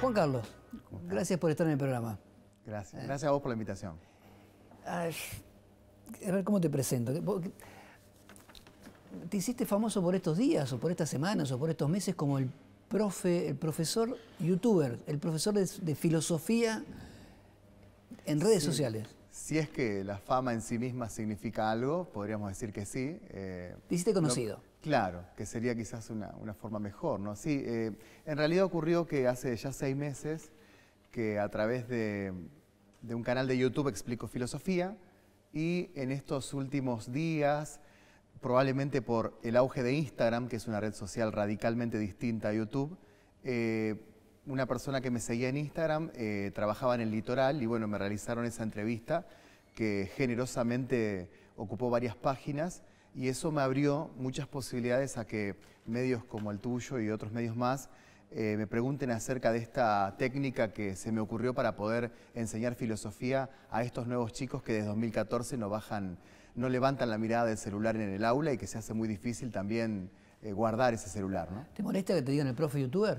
Juan Carlos, gracias por estar en el programa. Gracias. Eh. Gracias a vos por la invitación. a ver cómo te presento. Te hiciste famoso por estos días, o por estas semanas, o por estos meses como el profe, el profesor youtuber, el profesor de, filosofía en redes sociales. Si es que la fama en sí misma significa algo, podríamos decir que sí. Eh, te hiciste conocido. Claro, que sería quizás una, forma mejor, ¿no? Sí, eh, en realidad ocurrió que hace ya seis meses que a través de, un canal de YouTube explico filosofía y en estos últimos días, probablemente por el auge de Instagram, que es una red social radicalmente distinta a YouTube, eh, una persona que me seguía en Instagram eh, trabajaba en el litoral y bueno, me realizaron esa entrevista que generosamente ocupó varias páginas y eso me abrió muchas posibilidades a que medios como el tuyo y otros medios más eh, me pregunten acerca de esta técnica que se me ocurrió para poder enseñar filosofía a estos nuevos chicos que desde 2014 no bajan, no levantan la mirada del celular en el aula y que se hace muy difícil también eh, guardar ese celular. ¿no? ¿Te molesta que te digan el profe youtuber?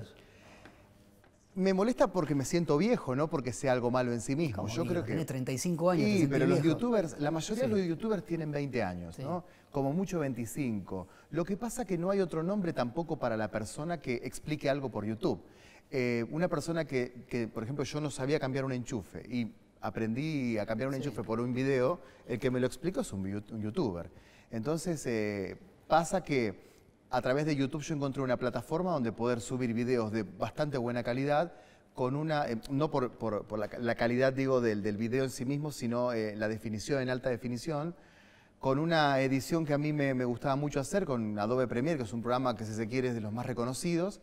Me molesta porque me siento viejo, no porque sea algo malo en sí mismo. Yo creo que... Tiene 35 años. Sí, pero los youtubers, la mayoría de los youtubers tienen 20 años, ¿no? Como mucho 25. Lo que pasa es que no hay otro nombre tampoco para la persona que explique algo por YouTube. Eh, una persona que, por ejemplo, yo no sabía cambiar un enchufe y aprendí a cambiar un enchufe por un video, el que me lo explicó es un, youtuber. Entonces, eh, pasa que a través de YouTube yo encontré una plataforma donde poder subir videos de bastante buena calidad, con una, eh, no por, la, calidad digo del, video en sí mismo, sino eh, la definición en alta definición, con una edición que a mí me, gustaba mucho hacer, con Adobe Premiere, que es un programa que si se quiere es de los más reconocidos,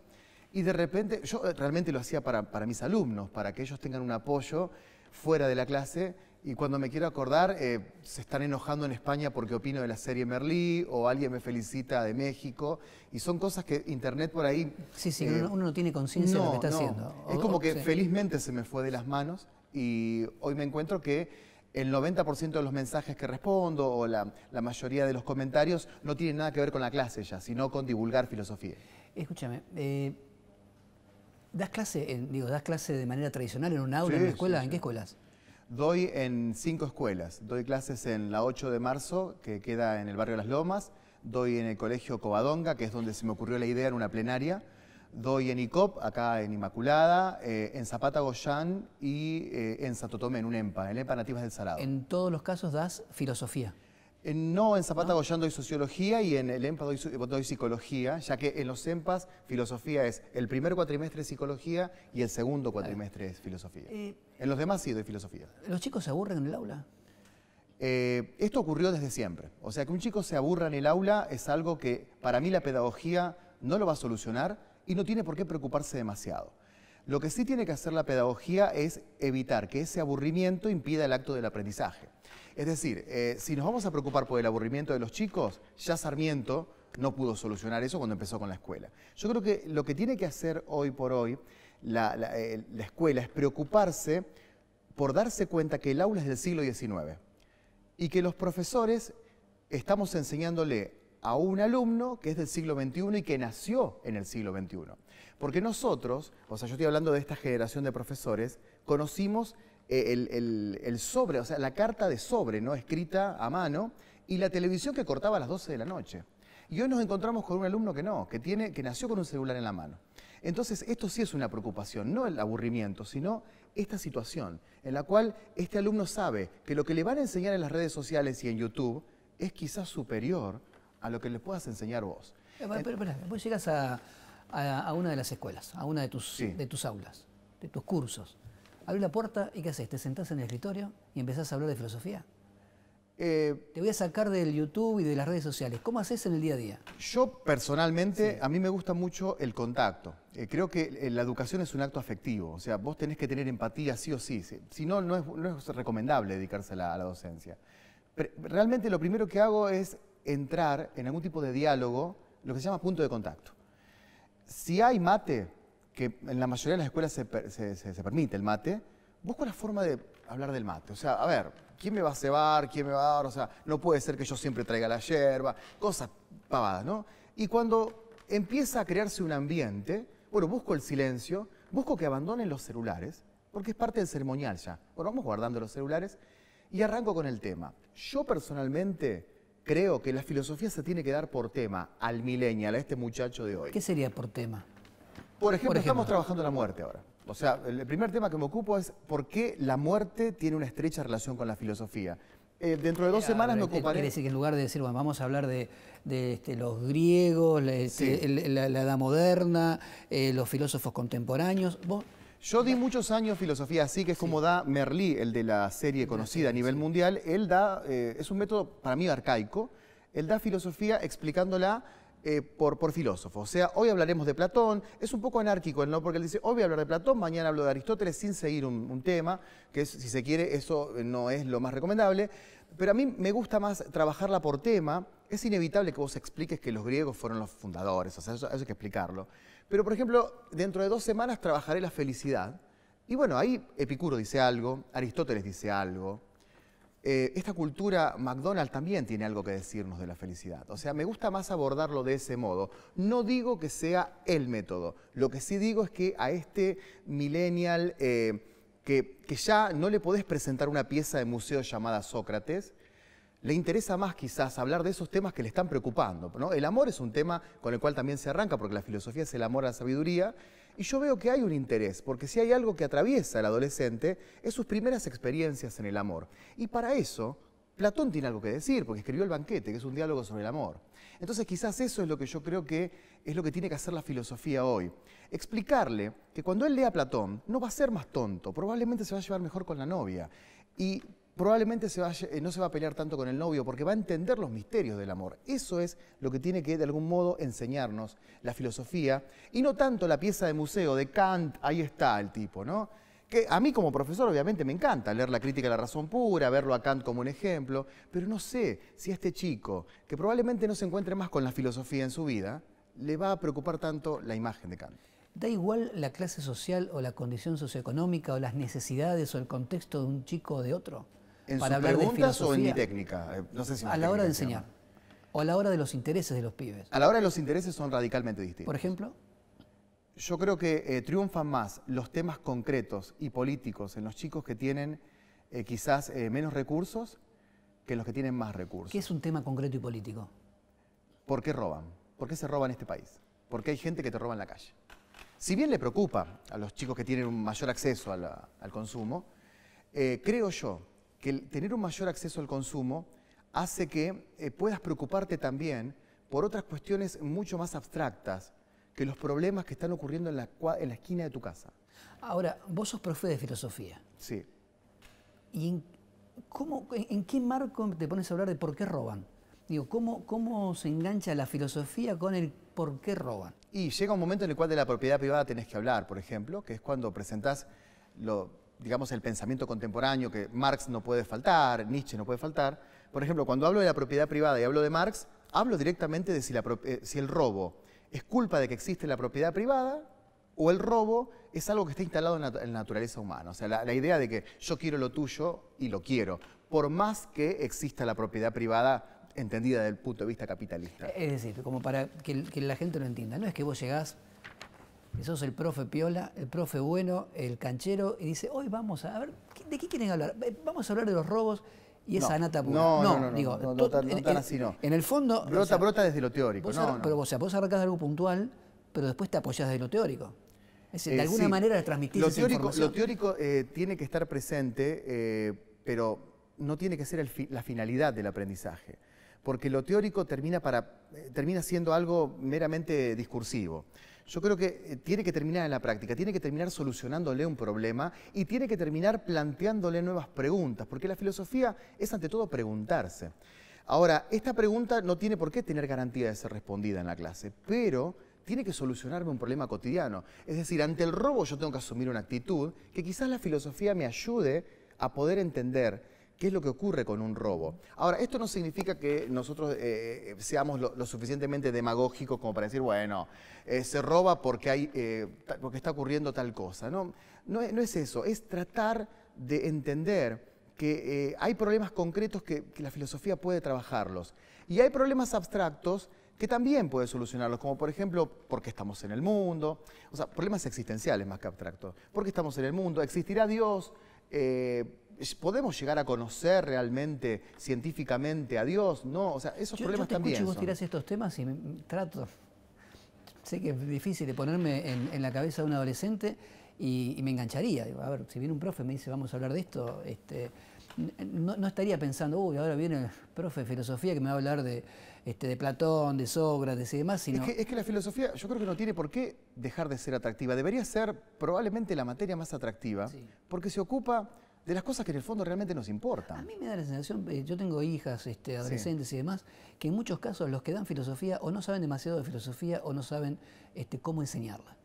y de repente yo eh, realmente lo hacía para mis alumnos, para que ellos tengan un apoyo fuera de la clase, y cuando me quiero acordar, eh, se están enojando en España porque opino de la serie Merlí o alguien me felicita de México. Y son cosas que Internet por ahí... Sí, sí, eh, uno no tiene conciencia de lo que está haciendo. Es como que felizmente se me fue de las manos y hoy me encuentro que el 90% de los mensajes que respondo o la, mayoría de los comentarios no tienen nada que ver con la clase ya, sino con divulgar filosofía. Escúchame, eh, ¿das clase, digo, das clase de manera tradicional en un aula, en una escuela? ¿En qué escuelas? Doy en cinco escuelas. Doy clases en la 8 de marzo, que queda en el barrio Las Lomas. Doy en el colegio Covadonga, que es donde se me ocurrió la idea en una plenaria. Doy en ICOP, acá en Inmaculada, eh, en Zapata Goyán y eh, en Santo Tomé, en un EMPA, en el EMPA Nativas del Salado. En todos los casos das filosofía. Eh, no, en Zapata ¿No? doy sociología y en el EMPA eh, doy, psicología, ya que en los EMPAS filosofía es el primer cuatrimestre de psicología y el segundo cuatrimestre es filosofía. Eh, en los demás sí doy filosofía. ¿Los chicos se aburren en el aula? esto ocurrió desde siempre. O sea, que un chico se aburra en el aula es algo que para mí la pedagogía no lo va a solucionar y no tiene por qué preocuparse demasiado. Lo que sí tiene que hacer la pedagogía es evitar que ese aburrimiento impida el acto del aprendizaje. Es decir, eh, si nos vamos a preocupar por el aburrimiento de los chicos, ya Sarmiento no pudo solucionar eso cuando empezó con la escuela. Yo creo que lo que tiene que hacer hoy por hoy la, la eh, escuela es preocuparse por darse cuenta que el aula es del siglo XIX y que los profesores estamos enseñándole a un alumno que es del siglo XXI y que nació en el siglo XXI. Porque nosotros, o sea, yo estoy hablando de esta generación de profesores, conocimos eh, el, sobre, o sea, la carta de sobre, ¿no? Escrita a mano, y la televisión que cortaba a las 12 de la noche. Y hoy nos encontramos con un alumno que no, que, tiene, que nació con un celular en la mano. Entonces, esto sí es una preocupación, no el aburrimiento, sino esta situación en la cual este alumno sabe que lo que le van a enseñar en las redes sociales y en YouTube es quizás superior a lo que les puedas enseñar vos. Eh, eh, pero, pero, vos llegas a, a, una de las escuelas, a una de tus, de tus aulas, de tus cursos. abres la puerta y ¿qué haces? ¿Te sentás en el escritorio y empezás a hablar de filosofía? Eh, Te voy a sacar del YouTube y de las redes sociales. ¿Cómo haces en el día a día? Yo personalmente, a mí me gusta mucho el contacto. creo que la educación es un acto afectivo. O sea, vos tenés que tener empatía sí o sí. Si no, no es, no es recomendable dedicarse a la, docencia. realmente lo primero que hago es entrar en algún tipo de diálogo, lo que se llama punto de contacto. Si hay mate, que en la mayoría de las escuelas se, permite el mate, busco la forma de hablar del mate. O sea, a ver, ¿quién me va a cebar? ¿Quién me va a dar? O sea, no puede ser que yo siempre traiga la yerba, cosas pavadas, ¿no? Y cuando empieza a crearse un ambiente, bueno, busco el silencio, busco que abandonen los celulares, porque es parte del ceremonial ya. Bueno, vamos guardando los celulares y arranco con el tema. Yo personalmente creo que la filosofía se tiene que dar por tema al millennial, a este muchacho de hoy. ¿Qué sería por tema? Por ejemplo, estamos trabajando la muerte ahora. O sea, el primer tema que me ocupo es por qué la muerte tiene una estrecha relación con la filosofía. Eh, dentro de dos semanas me eh, ocuparé... Quiere decir que en lugar de decir, bueno, vamos a hablar de, este, los griegos, la, edad moderna, eh, los filósofos contemporáneos, vos yo di muchos años filosofía así, que es como da Merlí, el de la serie conocida a nivel mundial. Él da, eh, es un método para mí arcaico, él da filosofía explicándola eh, por, filósofo. O sea, hoy hablaremos de Platón, es un poco anárquico, ¿no? Porque él dice, hoy voy a hablar de Platón, mañana hablo de Aristóteles, sin seguir un, tema, que si se quiere, eso eh, no es lo más recomendable. Pero a mí me gusta más trabajarla por tema. Es inevitable que vos expliques que los griegos fueron los fundadores, o sea, eso hay que explicarlo. Pero, por ejemplo, dentro de dos semanas trabajaré la felicidad. Y bueno, ahí Epicuro dice algo, Aristóteles dice algo. Eh, esta cultura McDonald's también tiene algo que decirnos de la felicidad. O sea, me gusta más abordarlo de ese modo. No digo que sea el método. Lo que sí digo es que a este millennial eh, que, que ya no le podés presentar una pieza de museo llamada Sócrates, le interesa más quizás hablar de esos temas que le están preocupando. ¿no? El amor es un tema con el cual también se arranca, porque la filosofía es el amor a la sabiduría, y yo veo que hay un interés, porque si hay algo que atraviesa al adolescente, es sus primeras experiencias en el amor. Y para eso, Platón tiene algo que decir, porque escribió El banquete, que es un diálogo sobre el amor. Entonces quizás eso es lo que yo creo que es lo que tiene que hacer la filosofía hoy. Explicarle que cuando él lea a Platón no va a ser más tonto, probablemente se va a llevar mejor con la novia. Y probablemente eh, no se va a pelear tanto con el novio porque va a entender los misterios del amor. Eso es lo que tiene que de algún modo enseñarnos la filosofía y no tanto la pieza de museo de Kant, ahí está el tipo, ¿no? Que a mí como profesor obviamente me encanta leer la crítica de la razón pura, verlo a Kant como un ejemplo, pero no sé si a este chico, que probablemente no se encuentre más con la filosofía en su vida, le va a preocupar tanto la imagen de Kant. Da igual la clase social o la condición socioeconómica o las necesidades o el contexto de un chico o de otro. ¿En sus preguntas o en mi técnica? Eh, no sé si a la hora de enseñar. O a la hora de los intereses de los pibes. A la hora de los intereses son radicalmente distintos. Por ejemplo. Yo creo que eh, triunfan más los temas concretos y políticos en los chicos que tienen eh, quizás menos recursos que en los que tienen más recursos. ¿Qué es un tema concreto y político? ¿Por qué roban? ¿Por qué se roban este país? ¿Por qué hay gente que te roba en la calle? Si bien le preocupa a los chicos que tienen un mayor acceso al consumo, creo yo que tener un mayor acceso al consumo hace que eh, puedas preocuparte también por otras cuestiones mucho más abstractas que los problemas que están ocurriendo en la, esquina de tu casa. Ahora, vos sos profe de filosofía. Sí. ¿Y en, cómo, en qué marco te pones a hablar de por qué roban? Digo, ¿cómo, ¿cómo se engancha la filosofía con el por qué roban? Y llega un momento en el cual de la propiedad privada tenés que hablar, por ejemplo, que es cuando presentás lo, digamos, el pensamiento contemporáneo, que Marx no puede faltar, Nietzsche no puede faltar. Por ejemplo, cuando hablo de la propiedad privada y hablo de Marx, hablo directamente de si, la, eh, si el robo es culpa de que existe la propiedad privada o el robo es algo que está instalado en la, naturaleza humana. O sea, la, idea de que yo quiero lo tuyo y lo quiero, por más que exista la propiedad privada entendida desde el punto de vista capitalista. Es decir, como para que, la gente lo entienda, no es que vos llegás sos el profe Piola, el profe Bueno, el canchero, y dice, hoy vamos a, ver, ¿de qué quieren hablar? Eh, vamos a hablar de los robos y esa nata No, no, no, digo, no, tan, en, así, no. En el fondo... Brota, brota desde lo teórico, no, Pero, o sea, vos arrancás de algo puntual, pero después te apoyás desde lo teórico. de eh, alguna manera transmitís lo teórico, Lo teórico eh, tiene que estar presente, pero no tiene que ser la finalidad del aprendizaje. Porque lo teórico termina, para, termina siendo algo meramente discursivo yo creo que eh, tiene que terminar en la práctica, tiene que terminar solucionándole un problema y tiene que terminar planteándole nuevas preguntas, porque la filosofía es ante todo preguntarse. Ahora, esta pregunta no tiene por qué tener garantía de ser respondida en la clase, pero tiene que solucionarme un problema cotidiano. Es decir, ante el robo yo tengo que asumir una actitud que quizás la filosofía me ayude a poder entender qué es lo que ocurre con un robo. Ahora, esto no significa que nosotros eh, eh, seamos lo, suficientemente demagógicos como para decir, bueno, eh, se roba porque, hay, porque está ocurriendo tal cosa. No, no, es eso, es tratar de entender que hay problemas concretos que, la filosofía puede trabajarlos. Y hay problemas abstractos que también puede solucionarlos, como por ejemplo, ¿por qué estamos en el mundo? O sea, problemas existenciales más que abstractos. ¿Por qué estamos en el mundo? ¿Existirá Dios? Eh, ¿Podemos llegar a conocer realmente científicamente a Dios? No, o sea, esos problemas yo te Escucho vos tirás estos temas y trato. Sé que es difícil de ponerme en, la cabeza de un adolescente y, me engancharía. a ver, si viene un profe y me dice, vamos a hablar de esto, este, no, estaría pensando, uy, ahora viene el profe de filosofía que me va a hablar de, este, de Platón, de Sócrates y demás. Sino... Es, que, la filosofía yo creo que no tiene por qué dejar de ser atractiva. Debería ser probablemente la materia más atractiva, porque se ocupa de las cosas que en el fondo realmente nos importan. A mí me da la sensación, eh, yo tengo hijas, este, adolescentes y demás, que en muchos casos los que dan filosofía o no saben demasiado de filosofía o no saben este, cómo enseñarla.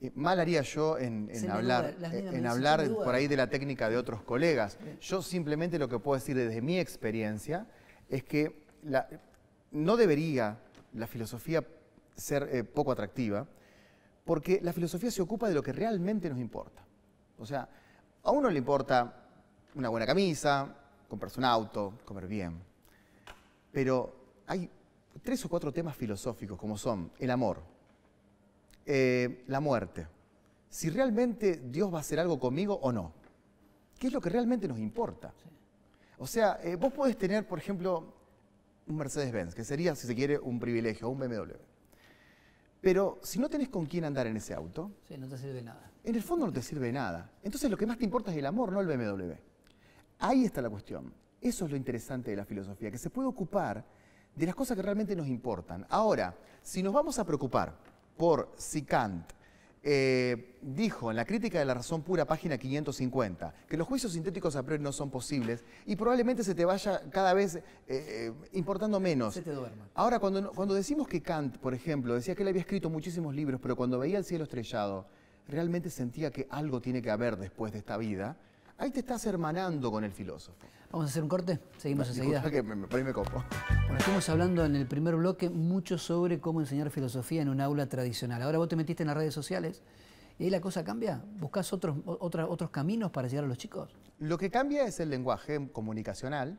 Eh, mal haría yo en, hablar, eh, en hablar por ahí de la técnica de otros colegas. Yo simplemente lo que puedo decir desde mi experiencia es que no debería la filosofía ser poco atractiva, porque la filosofía se ocupa de lo que realmente nos importa. O sea, a uno le importa una buena camisa, comprarse un auto, comer bien. Pero hay tres o cuatro temas filosóficos como son el amor, eh, la muerte, si realmente Dios va a hacer algo conmigo o no. ¿Qué es lo que realmente nos importa? O sea, eh, vos podés tener, por ejemplo, un Mercedes-Benz, que sería, si se quiere, un privilegio, un BMW. Pero si no tenés con quién andar en ese auto... Sí, no te sirve nada. En el fondo no te sirve nada. Entonces lo que más te importa es el amor, no el BMW. Ahí está la cuestión. Eso es lo interesante de la filosofía, que se puede ocupar de las cosas que realmente nos importan. Ahora, si nos vamos a preocupar por si Kant eh, dijo en la crítica de la razón pura, página 550, que los juicios sintéticos a priori no son posibles y probablemente se te vaya cada vez eh, eh, importando menos. Ahora, cuando, cuando decimos que Kant, por ejemplo, decía que él había escrito muchísimos libros, pero cuando veía el cielo estrellado, realmente sentía que algo tiene que haber después de esta vida, Ahí te estás hermanando con el filósofo. Vamos a hacer un corte, seguimos enseguida. Que Bueno, estuvimos hablando en el primer bloque mucho sobre cómo enseñar filosofía en un aula tradicional. Ahora vos te metiste en las redes sociales y ahí la cosa cambia. ¿Buscás otros, otros caminos para llegar a los chicos? Lo que cambia es el lenguaje comunicacional,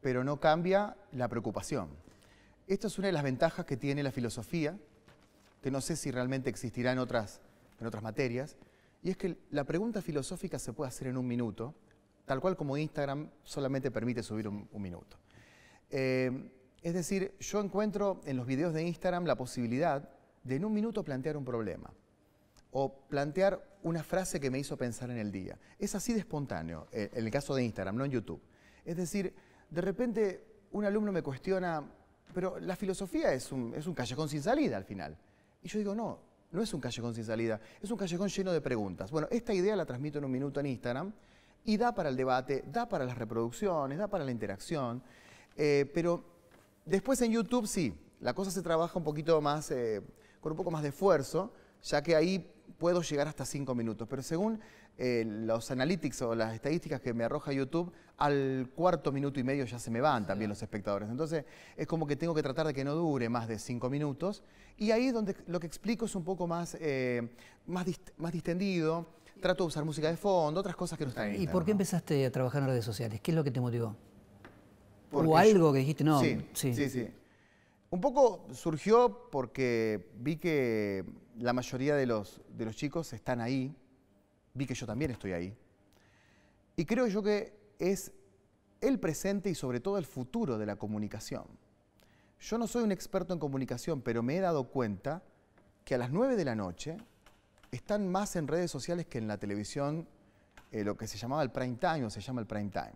pero no cambia la preocupación. Esta es una de las ventajas que tiene la filosofía, que no sé si realmente existirá otras, en otras materias, y es que la pregunta filosófica se puede hacer en un minuto, tal cual como Instagram solamente permite subir un, minuto. Eh, es decir, yo encuentro en los videos de Instagram la posibilidad de en un minuto plantear un problema o plantear una frase que me hizo pensar en el día. Es así de espontáneo, eh, en el caso de Instagram, no en YouTube. Es decir, de repente un alumno me cuestiona, pero la filosofía es un, es un callejón sin salida al final. Y yo digo, no, no es un callejón sin salida, es un callejón lleno de preguntas. Bueno, esta idea la transmito en un minuto en Instagram y da para el debate, da para las reproducciones, da para la interacción, eh, pero después en YouTube sí, la cosa se trabaja un poquito más, eh, con un poco más de esfuerzo, ya que ahí puedo llegar hasta cinco minutos, pero según eh, los analytics o las estadísticas que me arroja YouTube, al cuarto minuto y medio ya se me van también los espectadores. Entonces es como que tengo que tratar de que no dure más de cinco minutos. Y ahí es donde lo que explico es un poco más, eh, más, más distendido. Trato de usar música de fondo, otras cosas que no están ahí. ¿Y por qué empezaste a trabajar en redes sociales? ¿Qué es lo que te motivó? ¿O algo que dijiste? No, sí, sí. sí, Un poco surgió porque vi que la mayoría de los, de los chicos están ahí, vi que yo también estoy ahí. Y creo yo que es el presente y sobre todo el futuro de la comunicación. Yo no soy un experto en comunicación, pero me he dado cuenta que a las 9 de la noche están más en redes sociales que en la televisión eh, lo que se llamaba el prime time o se llama el prime time.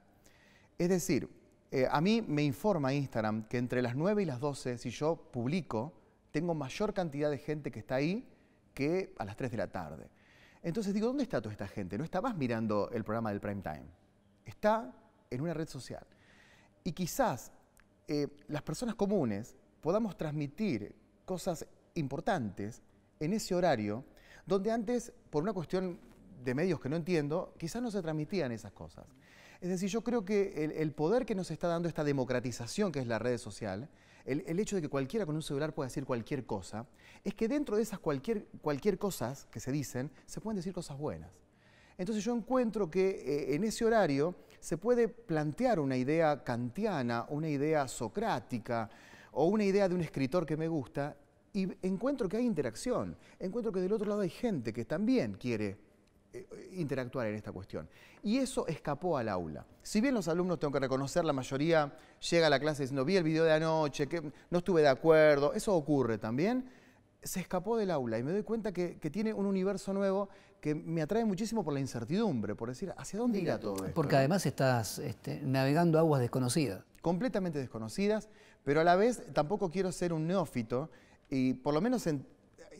Es decir, eh, a mí me informa Instagram que entre las 9 y las 12, si yo publico, tengo mayor cantidad de gente que está ahí que a las 3 de la tarde. Entonces digo, ¿dónde está toda esta gente? No está más mirando el programa del prime time. Está en una red social. Y quizás eh, las personas comunes podamos transmitir cosas importantes en ese horario donde antes, por una cuestión de medios que no entiendo, quizás no se transmitían esas cosas. Es decir, yo creo que el, el poder que nos está dando esta democratización que es la red social, el, hecho de que cualquiera con un celular pueda decir cualquier cosa, es que dentro de esas cualquier, cualquier cosas que se dicen, se pueden decir cosas buenas. Entonces yo encuentro que eh, en ese horario se puede plantear una idea kantiana, una idea socrática o una idea de un escritor que me gusta y encuentro que hay interacción, encuentro que del otro lado hay gente que también quiere eh, eh, interactuar en esta cuestión. Y eso escapó al aula. Si bien los alumnos, tengo que reconocer, la mayoría llega a la clase diciendo, vi el video de anoche, que no estuve de acuerdo, eso ocurre también, se escapó del aula y me doy cuenta que, tiene un universo nuevo que me atrae muchísimo por la incertidumbre, por decir, ¿hacia dónde irá todo Porque además estás este, navegando aguas desconocidas. Completamente desconocidas, pero a la vez tampoco quiero ser un neófito y por lo menos en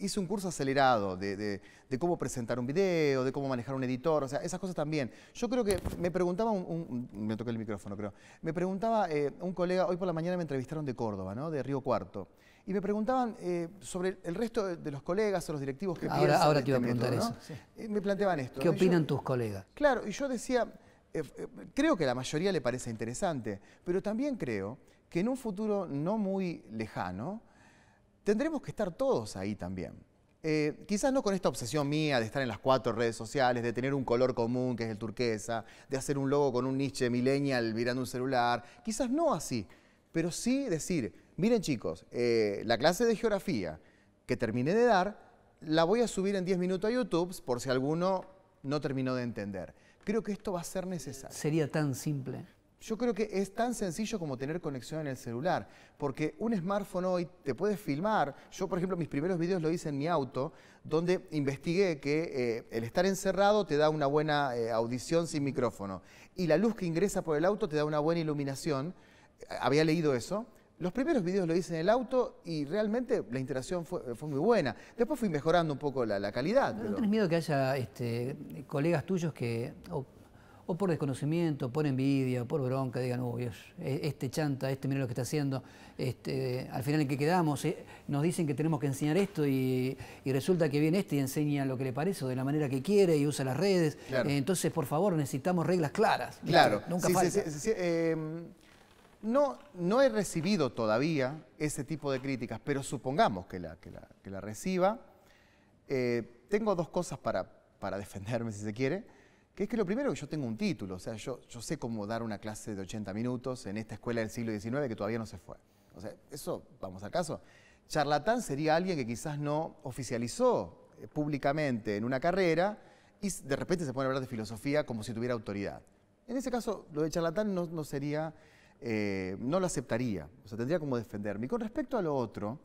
hice un curso acelerado de, cómo presentar un video, de cómo manejar un editor, o sea, esas cosas también. Yo creo que me preguntaba, un, me toqué el micrófono creo, me preguntaba eh, un colega, hoy por la mañana me entrevistaron de Córdoba, ¿no? De Río Cuarto. Y me preguntaban eh, sobre el resto de, los colegas o los directivos que Ahora, ahora te iba preguntar eso. Eh, me planteaban esto. ¿Qué opinan tus colegas? Claro, y yo decía, creo que a la mayoría le parece interesante, pero también creo que en un futuro no muy lejano, tendremos que estar todos ahí también. Eh, quizás no con esta obsesión mía de estar en las cuatro redes sociales, de tener un color común que es el turquesa, de hacer un logo con un niche millennial mirando un celular, quizás no así, pero sí decir, miren chicos, eh, la clase de geografía que terminé de dar, la voy a subir en 10 minutos a YouTube por si alguno no terminó de entender. Creo que esto va a ser necesario. Sería tan simple. Yo creo que es tan sencillo como tener conexión en el celular, porque un smartphone hoy te puedes filmar. Yo, por ejemplo, mis primeros videos lo hice en mi auto, donde investigué que eh, el estar encerrado te da una buena eh, audición sin micrófono y la luz que ingresa por el auto te da una buena iluminación. Había leído eso. Los primeros videos lo hice en el auto y realmente la interacción fue, muy buena. Después fui mejorando un poco la, calidad. ¿No, tienes miedo que haya este, colegas tuyos que, o por desconocimiento, por envidia, por bronca, digan, uy, e-, este chanta, este mira lo que está haciendo, este, al final en qué quedamos, eh". nos dicen que tenemos que enseñar esto y, resulta que viene este y enseña lo que le parece o de la manera que quiere y usa las redes. entonces, por favor, necesitamos reglas claras. Claro. Nunca sí, em, no, no he recibido todavía ese tipo de críticas, pero supongamos que la, que la, reciba. Eh, tengo dos cosas para, para defenderme, si se quiere que es que lo primero que yo tengo un título, o sea, yo, yo sé cómo dar una clase de 80 minutos en esta escuela del siglo XIX que todavía no se fue. O sea, eso, vamos al caso. Charlatán sería alguien que quizás no oficializó eh, públicamente en una carrera y de repente se pone a hablar de filosofía como si tuviera autoridad. En ese caso, lo de charlatán no, sería, eh, no lo aceptaría, o sea, tendría como defenderme. Y con respecto a lo otro,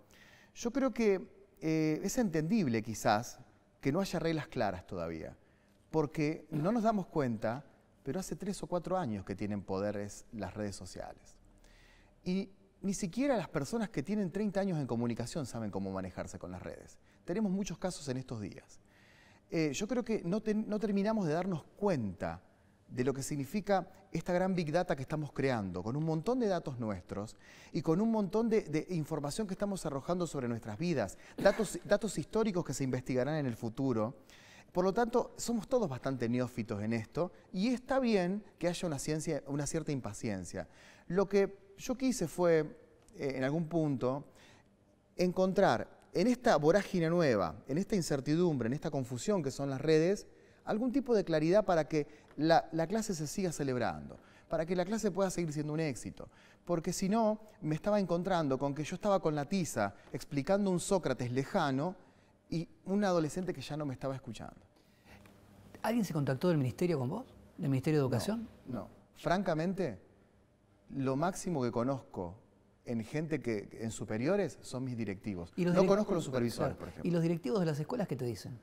yo creo que eh, es entendible quizás que no haya reglas claras todavía porque no nos damos cuenta, pero hace tres o cuatro años que tienen poderes las redes sociales. Y ni siquiera las personas que tienen 30 años en comunicación saben cómo manejarse con las redes. Tenemos muchos casos en estos días. Eh, yo creo que no, terminamos de darnos cuenta de lo que significa esta gran big data que estamos creando, con un montón de datos nuestros y con un montón de, información que estamos arrojando sobre nuestras vidas, datos, datos históricos que se investigarán en el futuro. Por lo tanto, somos todos bastante neófitos en esto y está bien que haya una, ciencia, una cierta impaciencia. Lo que yo quise fue, eh, en algún punto, encontrar en esta vorágine nueva, en esta incertidumbre, en esta confusión que son las redes, algún tipo de claridad para que la, clase se siga celebrando, para que la clase pueda seguir siendo un éxito. Porque si no, me estaba encontrando con que yo estaba con la tiza explicando un Sócrates lejano y un adolescente que ya no me estaba escuchando. ¿Alguien se contactó del ministerio con vos? ¿Del Ministerio de Educación? No, francamente, lo máximo que conozco en gente que en superiores son mis directivos. no conozco los supervisores, por ejemplo. ¿Y los directivos de las escuelas qué te dicen?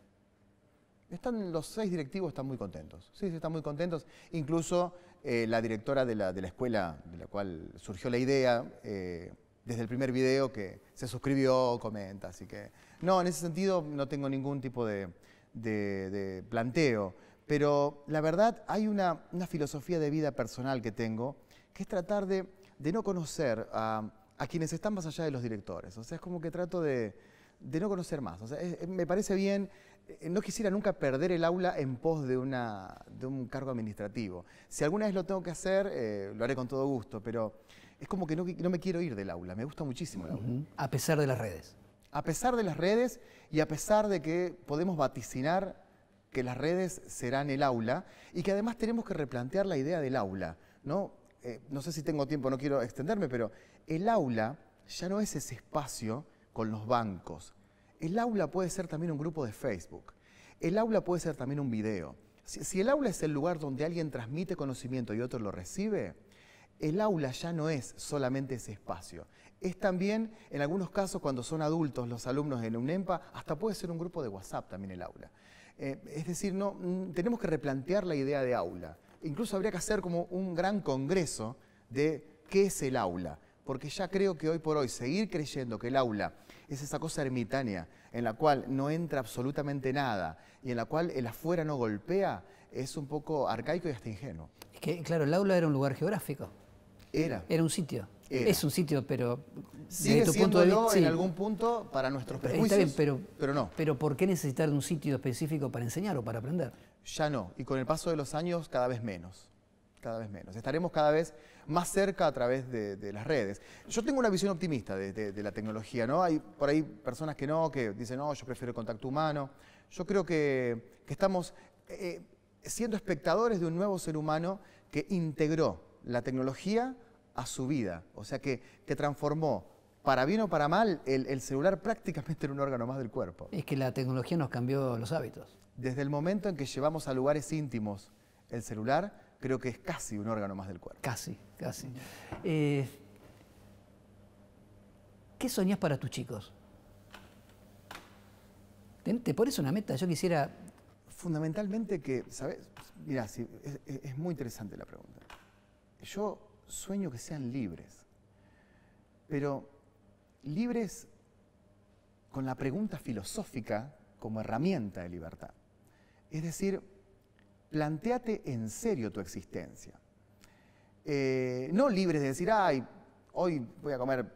Están, los seis directivos están muy contentos. Sí, están muy contentos. Incluso eh, la directora de la, escuela de la cual surgió la idea, eh, desde el primer video que se suscribió, comenta. Así que, no, en ese sentido no tengo ningún tipo de, de, planteo. Pero la verdad hay una, una, filosofía de vida personal que tengo, que es tratar de, de no conocer a, a, quienes están más allá de los directores. O sea, es como que trato de, no conocer más. O sea, me parece bien, eh, no quisiera nunca perder el aula en pos de, una, de un cargo administrativo. Si alguna vez lo tengo que hacer, eh, lo haré con todo gusto, pero es como que no, me quiero ir del aula, me gusta muchísimo el aula. A pesar de las redes. A pesar de las redes y a pesar de que podemos vaticinar que las redes serán el aula y que además tenemos que replantear la idea del aula, ¿no? Eh, no sé si tengo tiempo, no quiero extenderme, pero el aula ya no es ese espacio con los bancos. El aula puede ser también un grupo de Facebook. El aula puede ser también un video. si el aula es el lugar donde alguien transmite conocimiento y otro lo recibe, el aula ya no es solamente ese espacio. Es también, en algunos casos, cuando son adultos los alumnos en UNEMPA, hasta puede ser un grupo de WhatsApp también el aula. Eh, es decir, no, mm, tenemos que replantear la idea de aula. Incluso habría que hacer como un gran congreso de qué es el aula, porque ya creo que hoy por hoy seguir creyendo que el aula es esa cosa ermitánea en la cual no entra absolutamente nada y en la cual el afuera no golpea, es un poco arcaico y hasta ingenuo. Es que, claro, el aula era un lugar geográfico. Era. Era un sitio. Es un sitio, pero sigue en algún punto para nuestros prejuicios. Está bien, pero, pero no. Pero ¿por qué necesitar un sitio específico para enseñar o para aprender? Ya no, y con el paso de los años cada vez menos. Cada vez menos. Estaremos cada vez más cerca a través de, las redes. Yo tengo una visión optimista de, la tecnología, ¿no? Hay por ahí personas que no, que dicen, no, yo prefiero el contacto humano. Yo creo que, estamos eh, eh, siendo espectadores de un nuevo ser humano que integró la tecnología a su vida. O sea que, te transformó, para bien o para mal, el, celular prácticamente en un órgano más del cuerpo. Es que la tecnología nos cambió los hábitos. Desde el momento en que llevamos a lugares íntimos el celular, creo que es casi un órgano más del cuerpo. Casi, casi. Eh, ¿Qué soñás para tus chicos? ¿Te, pones una meta? Yo quisiera... Fundamentalmente que, ¿sabes? Mira, es muy interesante la pregunta yo sueño que sean libres, pero libres con la pregunta filosófica como herramienta de libertad. Es decir, planteate en serio tu existencia. Eh, no libres de decir, ay, hoy voy a comer,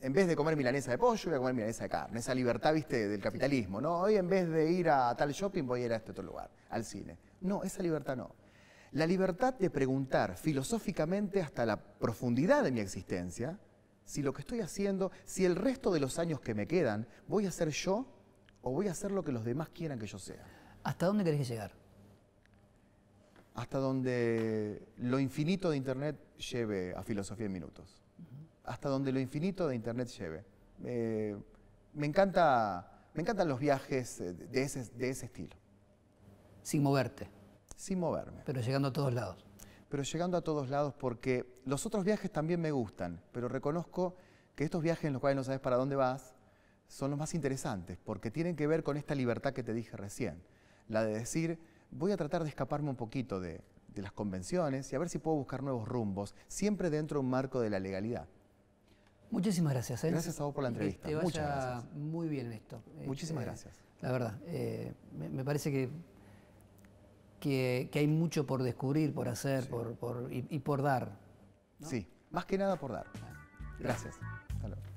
en vez de comer milanesa de pollo, voy a comer milanesa de carne. Esa libertad, viste, del capitalismo, ¿no? Hoy en vez de ir a tal shopping, voy a ir a este otro lugar, al cine. No, esa libertad no. La libertad de preguntar filosóficamente hasta la profundidad de mi existencia si lo que estoy haciendo, si el resto de los años que me quedan, voy a ser yo o voy a hacer lo que los demás quieran que yo sea. ¿Hasta dónde querés llegar? Hasta donde lo infinito de Internet lleve a filosofía en minutos. Hasta donde lo infinito de Internet lleve. Eh, me, encanta, me encantan los viajes eh, de de ese estilo. Sin moverte sin moverme. Pero llegando a todos lados. Pero llegando a todos lados porque los otros viajes también me gustan, pero reconozco que estos viajes en los cuales no sabes para dónde vas son los más interesantes porque tienen que ver con esta libertad que te dije recién, la de decir, voy a tratar de escaparme un poquito de, las convenciones y a ver si puedo buscar nuevos rumbos, siempre dentro de un marco de la legalidad. Muchísimas gracias. ¿eh? Gracias a vos por la entrevista. Muchas gracias. muy bien esto. Muchísimas eh, gracias. La verdad, eh, me, parece que que, hay mucho por descubrir, por hacer por, y, por dar. Sí, más que nada por dar. Gracias. Gracias. Hasta luego.